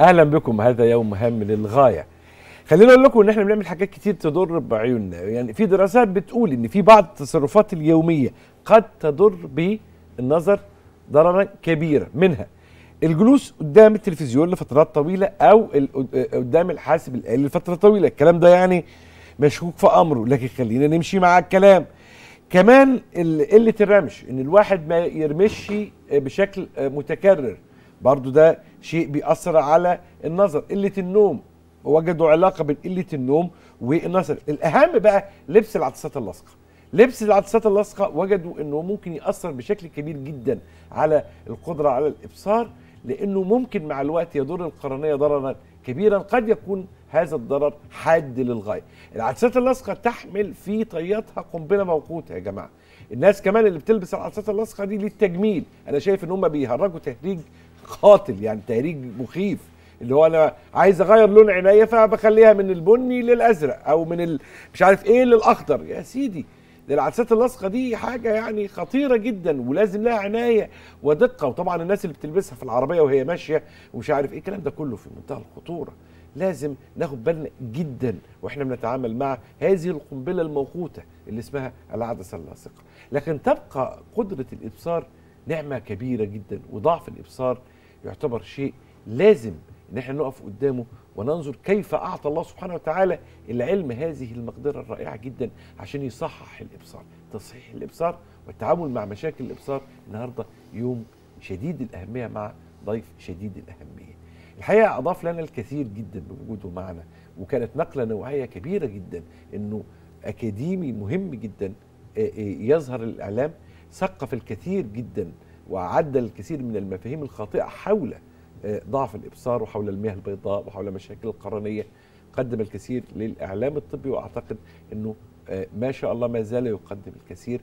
اهلا بكم هذا يوم هام للغايه خلينا اقول لكم ان احنا بنعمل حاجات كتير تضر بعيوننا يعني في دراسات بتقول ان في بعض التصرفات اليوميه قد تضر بالنظر ضررا كبيرا منها الجلوس قدام التلفزيون لفترات طويله او قدام الحاسب الالي لفتره طويله الكلام ده يعني مشكوك في امره لكن خلينا نمشي مع الكلام كمان قله الرمش ان الواحد ما يرمش بشكل متكرر برضو ده شيء بيأثر على النظر قله النوم وجدوا علاقه بين قله النوم والنظر الاهم بقى لبس العدسات اللاصقه لبس العدسات اللاصقه وجدوا انه ممكن ياثر بشكل كبير جدا على القدره على الابصار لانه ممكن مع الوقت يضر القرنيه ضررا كبيرا قد يكون هذا الضرر حاد للغايه. العدسات اللاصقه تحمل في طياتها قنبله موقوته يا جماعه. الناس كمان اللي بتلبس العدسات اللاصقه دي للتجميل، انا شايف ان هم بيهرجوا تهريج قاتل يعني تهريج مخيف اللي هو انا عايز اغير لون عينيا فبخليها من البني للازرق او من ال... مش عارف ايه للاخضر يا سيدي العدسات اللاصقه دي حاجه يعني خطيره جدا ولازم لها عنايه ودقه وطبعا الناس اللي بتلبسها في العربيه وهي ماشيه ومش عارف ايه الكلام ده كله في منتهى الخطوره لازم ناخد بالنا جدا واحنا بنتعامل مع هذه القنبله الموقوته اللي اسمها العدسه اللاصقه لكن تبقى قدره الابصار نعمه كبيره جدا وضعف الابصار يعتبر شيء لازم ان احنا نقف قدامه وننظر كيف اعطى الله سبحانه وتعالى العلم هذه المقدره الرائعه جدا عشان يصحح الابصار تصحيح الابصار والتعامل مع مشاكل الابصار النهارده يوم شديد الاهميه مع ضيف شديد الاهميه الحقيقه اضاف لنا الكثير جدا بوجوده معنا وكانت نقله نوعيه كبيره جدا انه اكاديمي مهم جدا يظهر الاعلام ثقف الكثير جدا وعدل الكثير من المفاهيم الخاطئه حول ضعف الابصار وحول المياه البيضاء وحول مشاكل القرنيه قدم الكثير للاعلام الطبي واعتقد انه ما شاء الله ما زال يقدم الكثير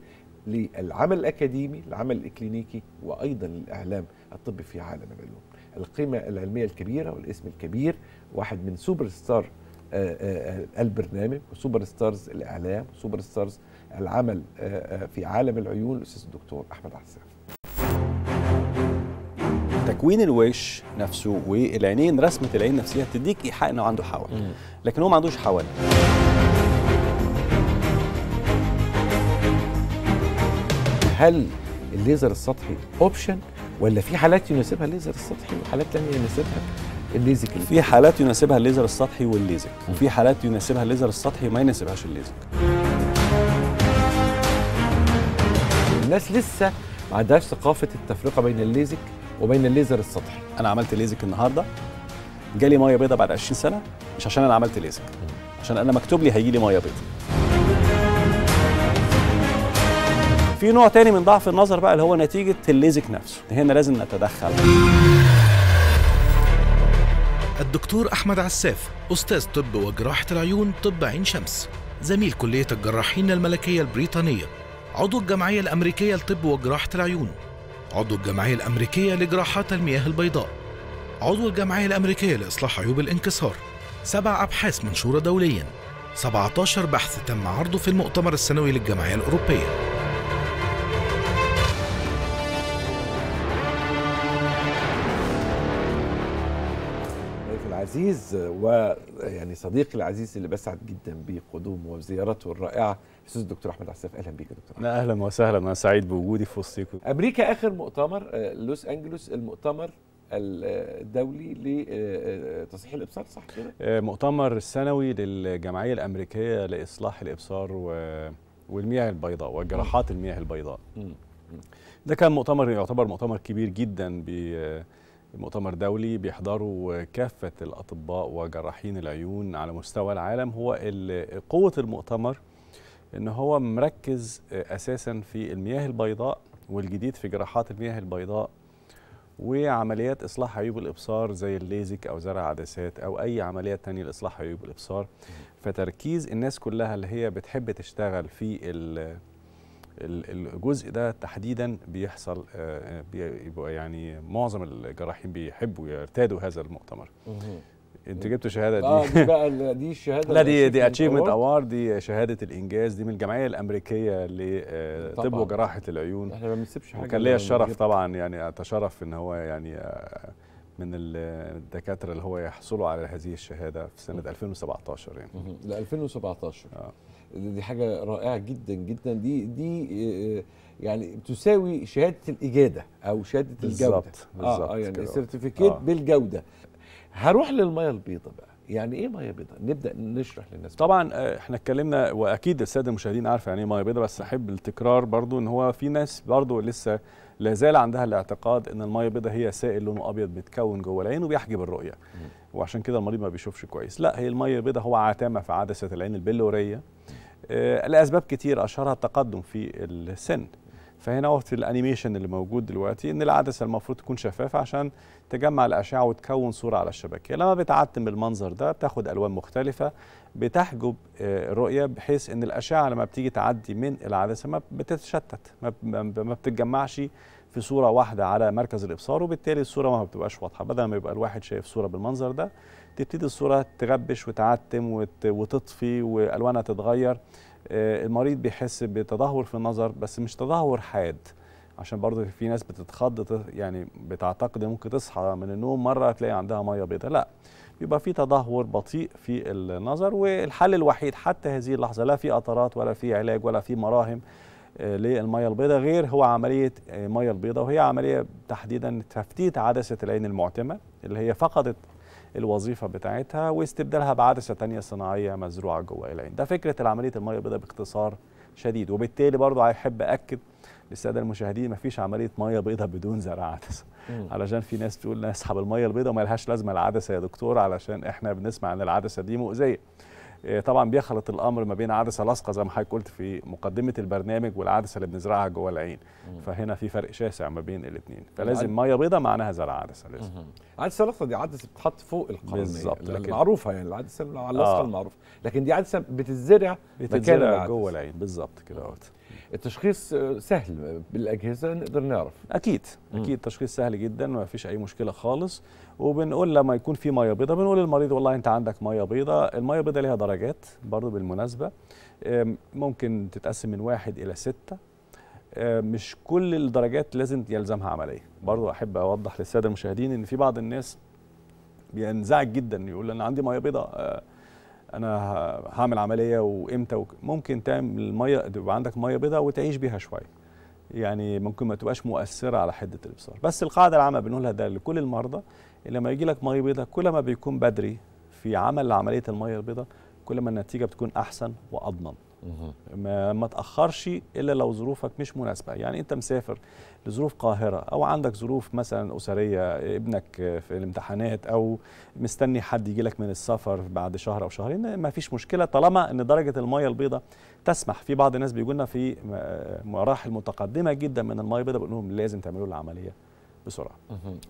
للعمل الاكاديمي العمل الاكلينيكي وايضا الاعلام الطبي في عالم العلوم القيمه العلميه الكبيره والاسم الكبير واحد من سوبر ستار آه، آه، البرنامج وسوبر ستارز الاعلام وسوبر ستارز العمل آه، في عالم العيون الاستاذ الدكتور احمد حسان تكوين الوش نفسه والعينين رسمه العين نفسها تديك ايحاء انه عنده حول لكن هو ما عندوش حول هل الليزر السطحي اوبشن ولا في حالات يناسبها الليزر السطحي وحالات تانية يناسبها الليزك في حالات يناسبها الليزر السطحي والليزك وفي حالات يناسبها الليزر السطحي وما يناسبهاش الليزك الناس لسه ما عندهاش ثقافه التفرقه بين الليزك وبين الليزر السطحي انا عملت ليزك النهارده جالي ميه بيضاء بعد 20 سنه مش عشان انا عملت ليزك عشان انا مكتوب لي هيجي لي ميه بيضاء في نوع تاني من ضعف النظر بقى اللي هو نتيجه الليزك نفسه هنا لازم نتدخل الدكتور احمد عساف استاذ طب وجراحه العيون طب عين شمس زميل كليه الجراحين الملكيه البريطانيه عضو الجمعيه الامريكيه لطب وجراحه العيون عضو الجمعيه الامريكيه لجراحات المياه البيضاء عضو الجمعيه الامريكيه لاصلاح عيوب الانكسار سبع ابحاث منشوره دوليا 17 بحث تم عرضه في المؤتمر السنوي للجمعيه الاوروبيه العزيز ويعني صديقي العزيز اللي بسعد جدا بقدومه وزيارته الرائعه الاستاذ الدكتور احمد عساف اهلا بيك يا دكتور لا اهلا وسهلا انا سعيد بوجودي في وسطكم امريكا اخر مؤتمر آه، لوس انجلوس المؤتمر الدولي لتصحيح آه، آه، الابصار صح كده؟ مؤتمر سنوي للجمعيه الامريكيه لاصلاح الابصار والمياه البيضاء وجراحات المياه البيضاء. ده كان مؤتمر يعتبر مؤتمر كبير جدا مؤتمر دولي بيحضره كافة الأطباء وجراحين العيون على مستوى العالم هو قوة المؤتمر إن هو مركز أساسا في المياه البيضاء والجديد في جراحات المياه البيضاء وعمليات إصلاح عيوب الإبصار زي الليزك أو زرع عدسات أو أي عملية تانية لإصلاح عيوب الإبصار فتركيز الناس كلها اللي هي بتحب تشتغل في الجزء ده تحديدا بيحصل آه، بيبقى يعني معظم الجراحين بيحبوا يرتادوا هذا المؤتمر انت جبت شهاده دي اه دي بقى دي الشهاده لا دي دي اتشيفمنت اوارد دي شهاده الانجاز دي من الجمعيه الامريكيه لطب آه، وجراحه العيون احنا ما بنسيبش حاجه وكان ليا الشرف طبعا يعني اتشرف ان هو يعني آه، من الدكاتره اللي هو يحصلوا على هذه الشهاده في سنه 2017 يعني ل 2017 اه دي حاجه رائعه جدا جدا دي دي آه، آه، يعني تساوي شهاده الاجاده او شهاده الجوده بالظبط اه, آه يعني سيرتيفيكيت آه. بالجوده هروح للميه البيضاء بقى يعني ايه ميه بيضاء نبدا نشرح للناس طبعا آه، احنا اتكلمنا واكيد الساده المشاهدين عارفه يعني ايه ميه بيضاء بس احب التكرار برضو ان هو في ناس برضو لسه لا زال عندها الاعتقاد ان الميه البيضاء هي سائل لونه ابيض بيتكون جوه العين وبيحجب الرؤيه وعشان كده المريض ما بيشوفش كويس لا هي الميه البيضاء هو عتامه في عدسه العين البلوريه الاسباب آه، كتير اشهرها التقدم في السن فهنا هو في الانيميشن اللي موجود دلوقتي ان العدسه المفروض تكون شفافه عشان تجمع الاشعه وتكون صوره على الشبكه لما بتعتم المنظر ده بتاخد الوان مختلفه بتحجب الرؤيه آه، بحيث ان الاشعه لما بتيجي تعدي من العدسه ما بتتشتت ما بتتجمعش في صوره واحده على مركز الابصار وبالتالي الصوره ما بتبقاش واضحه بدل ما يبقى الواحد شايف صوره بالمنظر ده تبتدي الصوره تغبش وتعتم وتطفي والوانها تتغير آه، المريض بيحس بتدهور في النظر بس مش تدهور حاد عشان برضه في ناس بتتخض يعني بتعتقد ممكن تصحى من النوم مره تلاقي عندها ميه بيضاء لا بيبقى في تدهور بطيء في النظر والحل الوحيد حتى هذه اللحظه لا في قطرات ولا في علاج ولا في مراهم آه، للميه البيضاء غير هو عمليه آه، ميه البيضاء وهي عمليه تحديدا تفتيت عدسه العين المعتمه اللي هي فقدت الوظيفه بتاعتها واستبدالها بعدسه ثانيه صناعيه مزروعه جوه العين ده فكره العمليه الميه البيضاء باختصار شديد وبالتالي برضه هيحب اكد للساده المشاهدين مفيش عمليه ميه بيضاء بدون زرع عدسه علشان في ناس تقول نسحب الميه البيضاء وما لهاش لازمه العدسه يا دكتور علشان احنا بنسمع ان العدسه دي مؤذيه آه، طبعا بيخلط الامر ما بين عدسه لاصقه زي ما حضرتك قلت في مقدمه البرنامج والعدسه اللي بنزرعها جوه العين فهنا في فرق شاسع ما بين الاثنين يعني فلازم ميه بيضاء معناها زرع عدسه لازم عدسه لاصقه دي عدسه بتتحط فوق القرنيه بالظبط يعني معروفه يعني العدسه اللاصقه آه. المعروفه لكن دي عدسه بتتزرع بتتزرع جوه العين بالظبط كده التشخيص سهل بالاجهزه نقدر نعرف اكيد اكيد تشخيص سهل جدا ما فيش اي مشكله خالص وبنقول لما يكون في ميه بيضاء بنقول للمريض والله انت عندك ميه بيضاء الميه بيضاء ليها درجات برضو بالمناسبه ممكن تتقسم من واحد الى سته مش كل الدرجات لازم يلزمها عمليه برضو احب اوضح للساده المشاهدين ان في بعض الناس بينزعج جدا يقول انا عندي ميه بيضاء آه، انا هعمل عمليه وامتى ممكن تعمل ميه تبقى عندك ميه بيضاء وتعيش بيها شويه يعني ممكن ما تبقاش مؤثره على حده الابصار بس القاعده العامه بنقولها ده لكل المرضى لما يجي لك ميه بيضاء كل ما بيكون بدري في عمل عمليه الميه البيضاء كل ما النتيجه بتكون احسن واضمن ما, ما تاخرش الا لو ظروفك مش مناسبه يعني انت مسافر لظروف قاهره او عندك ظروف مثلا اسريه ابنك في الامتحانات او مستني حد يجي لك من السفر بعد شهر او شهرين ما فيش مشكله طالما ان درجه الميه البيضاء تسمح في بعض الناس بيقولنا لنا في مراحل متقدمه جدا من الميه البيضاء بنقول لهم لازم تعملوا العمليه بسرعه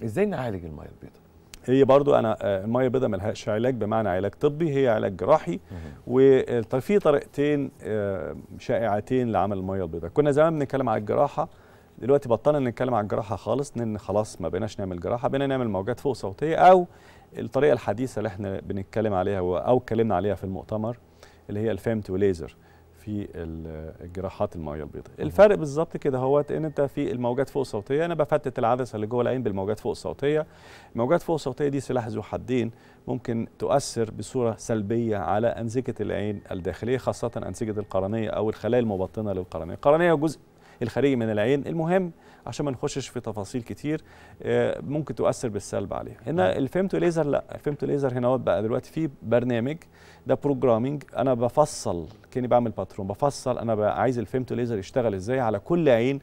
ازاي نعالج الميه البيضاء هي برضو انا آه، الميه البيضاء ما لهاش علاج بمعنى علاج طبي هي علاج جراحي وفي طريقتين آه، شائعتين لعمل الميه البيضاء كنا زمان بنتكلم على الجراحه دلوقتي بطلنا نتكلم على الجراحه خالص لان خلاص ما بقيناش نعمل جراحه بقينا نعمل موجات فوق صوتيه او الطريقه الحديثه اللي احنا بنتكلم عليها او اتكلمنا عليها في المؤتمر اللي هي الفيمت وليزر في الجراحات المايه البيضاء الفرق بالظبط كده هو ان انت في الموجات فوق الصوتيه انا بفتت العدسه اللي جوه العين بالموجات فوق الصوتيه الموجات فوق الصوتيه دي سلاح ذو حدين ممكن تؤثر بصوره سلبيه على انسجه العين الداخليه خاصه انسجه القرنيه او الخلايا المبطنه للقرنيه القرنيه جزء الخارجي من العين المهم عشان ما نخشش في تفاصيل كتير آه، ممكن تؤثر بالسلب عليها هنا نعم. الفيمتو ليزر لا الفيمتو ليزر هنا بقى دلوقتي في برنامج ده بروجرامينج انا بفصل كاني بعمل باترون بفصل انا بقى عايز الفيمتو ليزر يشتغل ازاي على كل عين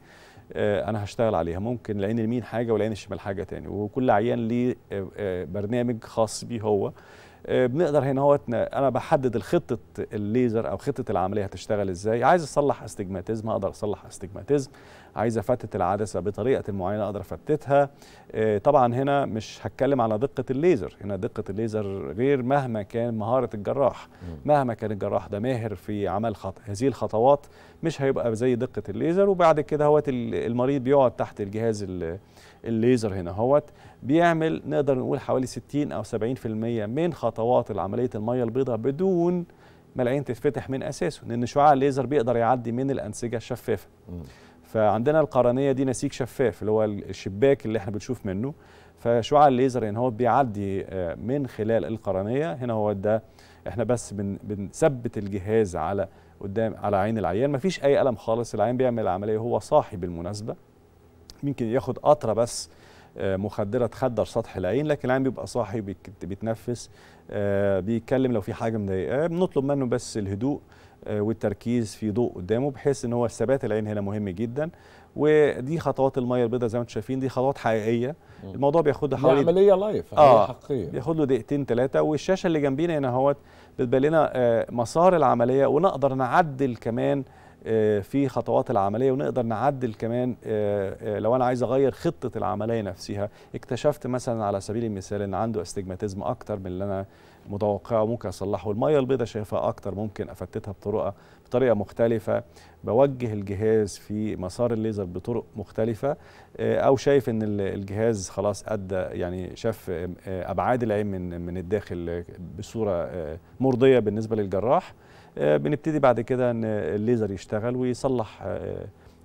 آه، انا هشتغل عليها ممكن العين اليمين حاجه والعين الشمال حاجه تاني وكل عيان ليه آه، برنامج خاص بيه هو بنقدر هنا هو انا بحدد الخطه الليزر او خطه العمليه هتشتغل ازاي عايز اصلح استجماتيزم اقدر اصلح استجماتيزم عايز افتت العدسه بطريقه معينه اقدر افتتها آه، طبعا هنا مش هتكلم على دقه الليزر هنا دقه الليزر غير مهما كان مهاره الجراح مهما كان الجراح ده ماهر في عمل خط... هذه الخطوات مش هيبقى زي دقه الليزر وبعد كده هوت المريض بيقعد تحت الجهاز الليزر هنا هوت بيعمل نقدر نقول حوالي 60 او 70% من خطوات عمليه الميه البيضاء بدون ما العين تتفتح من اساسه لان شعاع الليزر بيقدر يعدي من الانسجه الشفافه فعندنا القرنيه دي نسيج شفاف اللي هو الشباك اللي احنا بنشوف منه فشعاع الليزر يعني هو بيعدي آه، من خلال القرنيه هنا هو ده احنا بس بنثبت الجهاز على قدام على عين العيان مفيش اي الم خالص العيان بيعمل العمليه هو صاحي بالمناسبه ممكن ياخد قطره بس آه، مخدره تخدر سطح العين لكن العين بيبقى صاحي بيتنفس آه، بيتكلم لو في حاجه مضايقاه بنطلب منه بس الهدوء آه، والتركيز في ضوء قدامه بحيث ان هو الثبات العين هنا مهم جدا ودي خطوات الميه البيضاء زي ما انتم شايفين دي خطوات حقيقيه الموضوع بياخد حوالي عمليه لايف اه حقيقيه بياخد له دقيقتين ثلاثه والشاشه اللي جنبينا هنا اهوت بتبين لنا آه، مسار العمليه ونقدر نعدل كمان آه، في خطوات العمليه ونقدر نعدل كمان لو انا عايز اغير خطه العمليه نفسها اكتشفت مثلا على سبيل المثال ان عنده استجماتيزم اكتر من اللي انا متوقعه ممكن اصلحه الميه البيضاء شايفها اكتر ممكن افتتها بطرق بطريقه مختلفه بوجه الجهاز في مسار الليزر بطرق مختلفه آه، او شايف ان الجهاز خلاص ادى يعني شاف آه، ابعاد العين من من الداخل بصوره آه، مرضيه بالنسبه للجراح بنبتدي بعد كده ان الليزر يشتغل ويصلح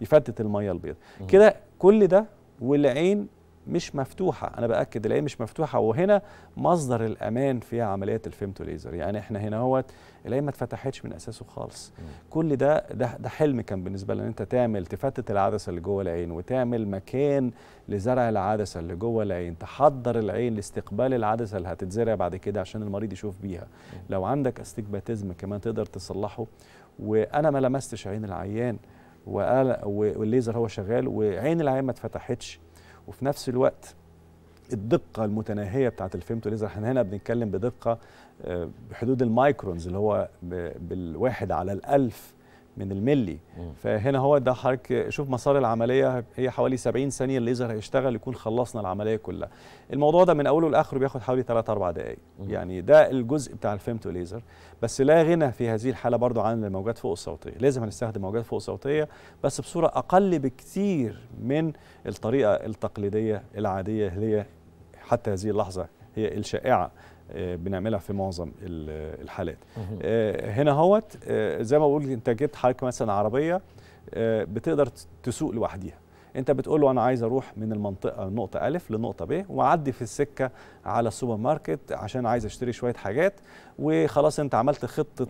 يفتت الميه البيضاء كده كل ده والعين مش مفتوحه انا باكد العين مش مفتوحه وهنا مصدر الامان في عمليات الفيمتو ليزر يعني احنا هنا اهوت العين ما اتفتحتش من اساسه خالص مم. كل ده ده ده حلم كان بالنسبه لنا ان انت تعمل تفتت العدسه اللي جوه العين وتعمل مكان لزرع العدسه اللي جوه العين تحضر العين لاستقبال العدسه اللي هتتزرع بعد كده عشان المريض يشوف بيها مم. لو عندك استجباتيزم كمان تقدر تصلحه وانا ما لمستش عين العيان والليزر هو شغال وعين العين ما اتفتحتش وفي نفس الوقت الدقه المتناهيه بتاعه الفيمتو ليزر احنا هنا بنتكلم بدقه آه، بحدود المايكرونز اللي هو بالواحد على الالف من الملي مم. فهنا هو ده حضرتك شوف مسار العمليه هي حوالي 70 ثانيه الليزر هيشتغل يكون خلصنا العمليه كلها الموضوع ده من اوله لاخره بياخد حوالي 3 4 دقائق يعني ده الجزء بتاع الفيمتو ليزر بس لا غنى في هذه الحاله برضو عن الموجات فوق الصوتيه لازم هنستخدم موجات فوق صوتيه بس بصوره اقل بكثير من الطريقه التقليديه العاديه اللي هي حتى هذه اللحظه هي الشائعه آه، بنعملها في معظم الحالات آه، هنا هوت آه، زي ما بقول انت جبت حضرتك مثلا عربيه بتقدر تسوق لوحديها انت بتقول له انا عايز اروح من المنطقه نقطه الف لنقطه ب واعدي في السكه على السوبر ماركت عشان عايز اشتري شويه حاجات وخلاص انت عملت خطه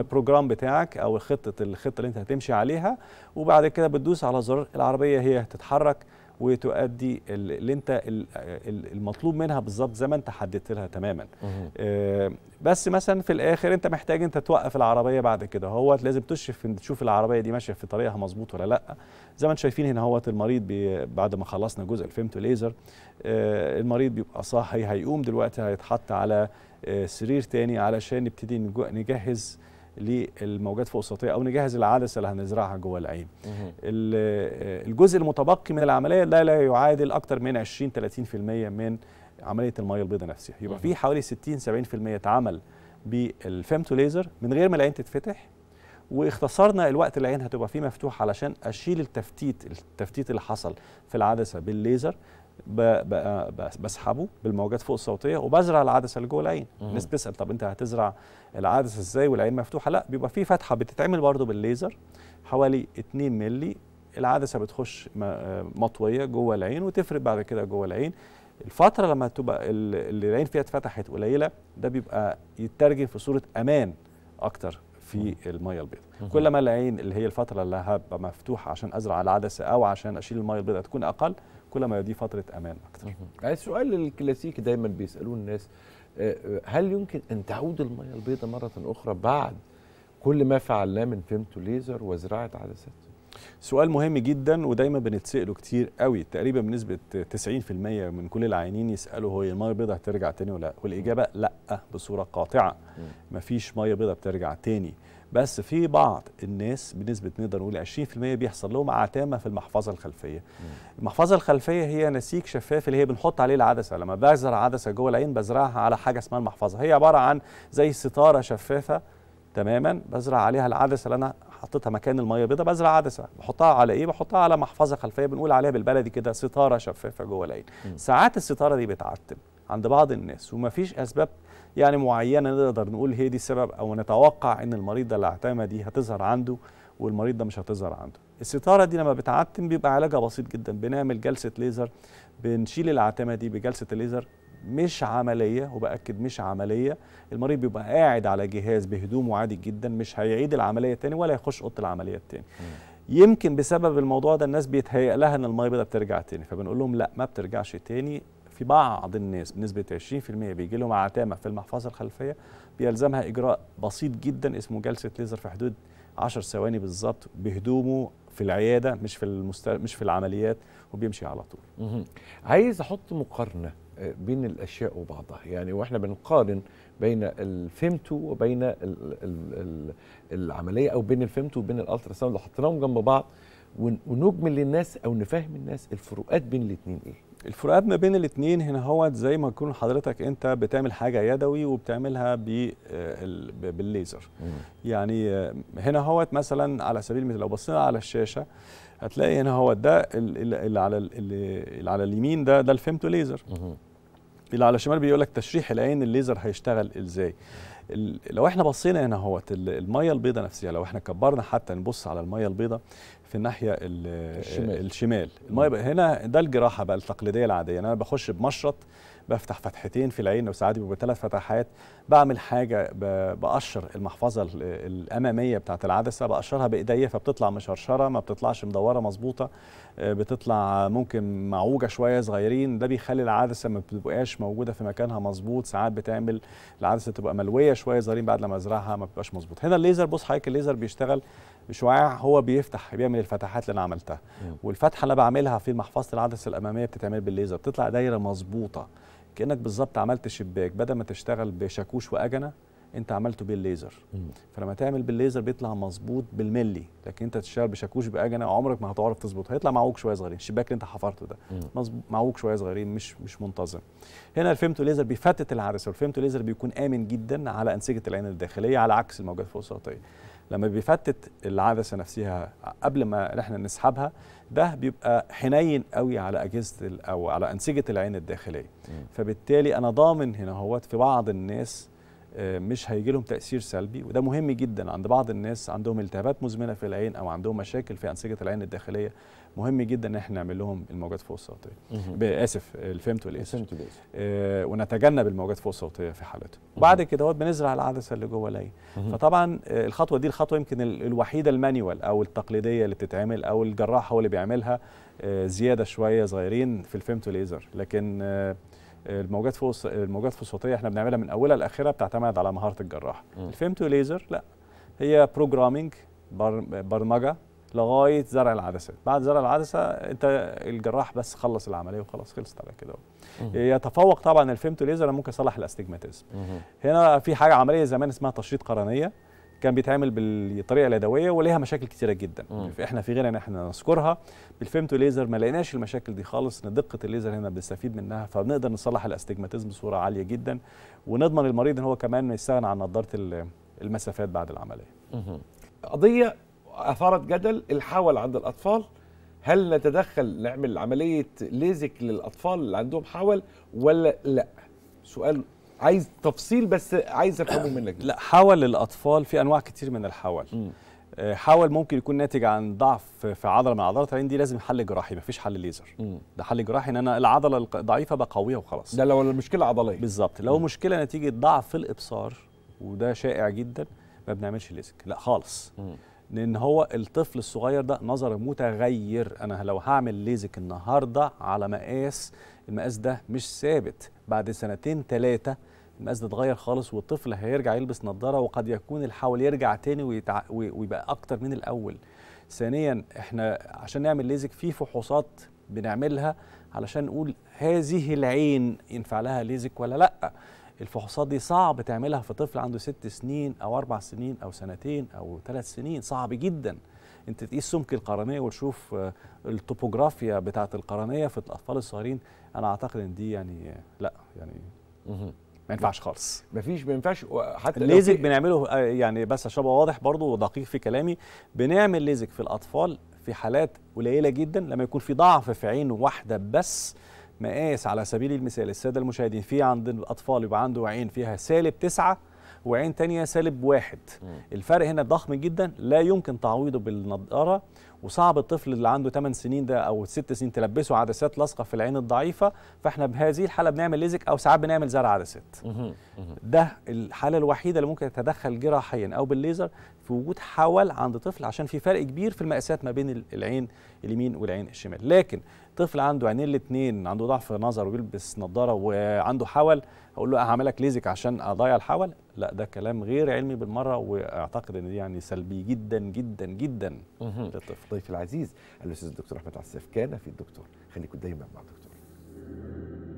البروجرام بتاعك او خطه الخطه اللي انت هتمشي عليها وبعد كده بتدوس على زرار العربيه هي هتتحرك وتؤدي اللي انت المطلوب منها بالظبط زي ما انت حددت لها تماما آه، بس مثلا في الاخر انت محتاج انت توقف العربيه بعد كده هو لازم تشرف تشوف العربيه دي ماشيه في طريقها مظبوط ولا لا زي ما انتم شايفين هنا هو المريض بعد ما خلصنا جزء الفيمتو ليزر آه، المريض بيبقى صاحي هيقوم دلوقتي هيتحط على آه، سرير تاني علشان نبتدي نجهز للموجات فوق السطحيه او نجهز العدسه اللي هنزرعها جوه العين. الجزء المتبقي من العمليه لا لا يعادل اكثر من 20 30% من عمليه الميه البيضاء نفسها، يبقى في حوالي 60 70% اتعمل بالفيمتو ليزر من غير ما العين تتفتح واختصرنا الوقت اللي العين هتبقى فيه مفتوح علشان اشيل التفتيت التفتيت اللي حصل في العدسه بالليزر بسحبه بالموجات فوق الصوتيه وبزرع العدسه اللي جوه العين الناس بتسال طب انت هتزرع العدسه ازاي والعين مفتوحه لا بيبقى في فتحه بتتعمل برده بالليزر حوالي 2 مللي العدسه بتخش مطويه جوه العين وتفرد بعد كده جوه العين الفتره لما تبقى اللي العين فيها اتفتحت قليله ده بيبقى يترجم في صوره امان اكتر في الميه البيضاء كل ما العين اللي هي الفتره اللي هبقى مفتوحه عشان ازرع العدسه او عشان اشيل الميه البيضاء تكون اقل كل ما دي فتره امان اكتر يعني السؤال الكلاسيكي دايما بيسالوه الناس آه، آه، هل يمكن ان تعود الميه البيضاء مره اخرى بعد كل ما فعلناه من فيمتو ليزر وزراعه عدسات سؤال مهم جدا ودايما بنتساله كتير قوي تقريبا بنسبه 90% من كل العيانين يسالوا هو الميه البيضاء هترجع تاني ولا لا والاجابه لا بصوره قاطعه مفيش ميه بيضاء بترجع تاني بس في بعض الناس بنسبه نقدر نقول 20% بيحصل لهم عتامه في المحفظه الخلفيه. المحفظه الخلفيه هي نسيج شفاف اللي هي بنحط عليه العدسه لما بزرع عدسه جوه العين بزرعها على حاجه اسمها المحفظه هي عباره عن زي ستاره شفافه تماما بزرع عليها العدسه اللي انا حطيتها مكان الميه البيضاء بزرع عدسه بحطها على ايه بحطها على محفظه خلفيه بنقول عليها بالبلدي كده ستاره شفافه جوه العين ساعات الستاره دي بتعتم عند بعض الناس ومفيش اسباب يعني معينه نقدر نقول هي دي السبب او نتوقع ان المريض ده اعتمى دي هتظهر عنده والمريض ده مش هتظهر عنده الستاره دي لما بتعتم بيبقى علاجها بسيط جدا بنعمل جلسه ليزر بنشيل العتمه دي بجلسه الليزر مش عمليه وباكد مش عمليه المريض بيبقى قاعد على جهاز بهدومه عادي جدا مش هيعيد العمليه تاني ولا يخش اوضه العمليه تاني. يمكن بسبب الموضوع ده الناس بيتهيأ لها ان المريض بيضاء بترجع تاني فبنقول لهم لا ما بترجعش تاني في بعض الناس بنسبه 20% بيجي لهم عتامه في المحفظه الخلفيه بيلزمها اجراء بسيط جدا اسمه جلسه ليزر في حدود 10 ثواني بالظبط بهدومه في العياده مش في المست... مش في العمليات وبيمشي على طول. عايز احط مقارنه آه، بين الاشياء وبعضها يعني واحنا بنقارن بين الفيمتو وبين الـ الـ العمليه او بين الفيمتو وبين الالترا ساوند لو حطيناهم جنب بعض ونجمل للناس او نفهم الناس الفروقات بين الاثنين ايه الفروقات ما بين الاثنين هنا هو زي ما تكون حضرتك انت بتعمل حاجه يدوي وبتعملها آه، بالليزر يعني آه، هنا هو مثلا على سبيل المثال لو بصينا على الشاشه هتلاقي هنا هو ده اللي على اللي على اليمين ده ده الفيمتو ليزر اللي على الشمال بيقول لك تشريح العين الليزر هيشتغل ازاي لو احنا بصينا هنا اهوت الميه البيضاء نفسها لو احنا كبرنا حتى نبص على الميه البيضاء في الناحيه الشمال الشمال الميه هنا ده الجراحه بقى التقليديه العاديه يعني انا بخش بمشرط بفتح فتحتين في العين وساعات بيبقى ثلاث فتحات بعمل حاجه بقشر المحفظه الاماميه بتاعه العدسه بقشرها بايديا فبتطلع مشرشره ما بتطلعش مدوره مظبوطه بتطلع ممكن معوجه شويه صغيرين ده بيخلي العدسه ما بتبقاش موجوده في مكانها مظبوط ساعات بتعمل العدسه تبقى ملويه شويه صغيرين بعد لما ازرعها ما بتبقاش مظبوط هنا الليزر بص حضرتك الليزر بيشتغل بشعاع هو بيفتح بيعمل الفتحات اللي انا عملتها والفتحه اللي انا بعملها في محفظه العدسه الاماميه بتتعمل بالليزر بتطلع دايره مظبوطه كانك بالظبط عملت شباك بدل ما تشتغل بشاكوش واجنه انت عملته بالليزر فلما تعمل بالليزر بيطلع مظبوط بالملي لكن انت تشتغل بشاكوش باجنه عمرك ما هتعرف تظبط هيطلع معوج شويه صغيرين الشباك اللي انت حفرته ده معوج شويه صغيرين مش مش منتظم هنا الفيمتو ليزر بيفتت العدسه والفيمتو ليزر بيكون امن جدا على انسجه العين الداخليه على عكس الموجات فوق السطحيه لما بيفتت العدسه نفسها قبل ما احنا نسحبها ده بيبقى حنين قوي على اجهزه او على انسجه العين الداخليه فبالتالي انا ضامن هنا هوت في بعض الناس آه، مش هيجي لهم تاثير سلبي وده مهم جدا عند بعض الناس عندهم التهابات مزمنه في العين او عندهم مشاكل في انسجه العين الداخليه مهم جدا ان احنا نعمل لهم الموجات فوق الصوتيه اسف الفيمتو والاسر آه ونتجنب الموجات فوق الصوتيه في حالته بعد كده بنزرع العدسه اللي جوه العين فطبعا آه، الخطوه دي الخطوه يمكن الوحيده المانيوال او التقليديه اللي بتتعمل او الجراح هو اللي بيعملها آه، زياده شويه صغيرين في الفيمتو ليزر لكن الموجات فوق الموجات في الصوتيه احنا بنعملها من اولها لاخرها بتعتمد على مهاره الجراح الفيمتو ليزر لا هي بروجرامينج برمجه لغايه زرع العدسه بعد زرع العدسه انت الجراح بس خلص العمليه وخلاص خلصت على كده يتفوق طبعا الفيمتو ليزر ممكن يصلح الاستجماتيزم هنا في حاجه عمليه زمان اسمها تشريط قرنيه كان بيتعامل بالطريقه اليدويه وليها مشاكل كثيره جدا في احنا في غنى ان احنا نذكرها بالفيمتو ليزر ما لقيناش المشاكل دي خالص ان دقه الليزر هنا بنستفيد منها فبنقدر نصلح الاستجماتيزم بصوره عاليه جدا ونضمن المريض ان هو كمان يستغنى عن نظاره المسافات بعد العمليه قضيه اثارت جدل الحول عند الاطفال هل نتدخل نعمل عمليه ليزك للاطفال اللي عندهم حول ولا لا سؤال عايز تفصيل بس عايز افهمه منك لا حول الاطفال في انواع كتير من الحول آه، حول ممكن يكون ناتج عن ضعف في عضله من عضلات العين دي لازم حل جراحي مفيش حل ليزر مم. ده حل جراحي ان انا العضله الضعيفه بقويها وخلاص ده لو المشكله عضليه بالظبط لو مم. مشكله نتيجه ضعف في الابصار وده شائع جدا ما بنعملش ليزك لا خالص مم. لان هو الطفل الصغير ده نظر متغير انا لو هعمل ليزك النهارده على مقاس المقاس ده مش ثابت بعد سنتين ثلاثه المقاس ده اتغير خالص والطفل هيرجع يلبس نظاره وقد يكون الحول يرجع تاني ويتع... ويبقى اكتر من الاول ثانيا احنا عشان نعمل ليزك في فحوصات بنعملها علشان نقول هذه العين ينفع لها ليزك ولا لا الفحوصات دي صعب تعملها في طفل عنده ست سنين او اربع سنين او سنتين او ثلاث سنين صعب جدا انت تقيس سمك القرنيه وتشوف آه، التوبوغرافيا بتاعه القرنيه في الاطفال الصغيرين انا اعتقد ان دي يعني آه، لا يعني ما ينفعش خالص مفيش ما ينفعش حتى الليزك بنعمله آه، يعني بس عشان ابقى واضح برضو ودقيق في كلامي بنعمل ليزك في الاطفال في حالات قليله جدا لما يكون في ضعف في عين واحده بس مقاس على سبيل المثال الساده المشاهدين في عند الاطفال يبقى عنده عين فيها سالب تسعة وعين تانية سالب واحد الفرق هنا ضخم جدا لا يمكن تعويضه بالنضاره وصعب الطفل اللي عنده 8 سنين ده او 6 سنين تلبسه عدسات لاصقه في العين الضعيفه فاحنا بهذه الحاله بنعمل ليزك او ساعات بنعمل زرع عدسات ده الحاله الوحيده اللي ممكن تتدخل جراحيا او بالليزر في وجود حول عند طفل عشان في فرق كبير في المقاسات ما بين العين اليمين والعين الشمال لكن طفل عنده عينين الاثنين عنده ضعف نظر وبيلبس نظاره وعنده حول اقول له هعمل لك ليزك عشان اضيع الحول لا ده كلام غير علمي بالمره واعتقد ان دي يعني سلبي جدا جدا جدا للطفل ضيفي العزيز الاستاذ الدكتور احمد عساف كان في الدكتور خليكم دايما مع الدكتور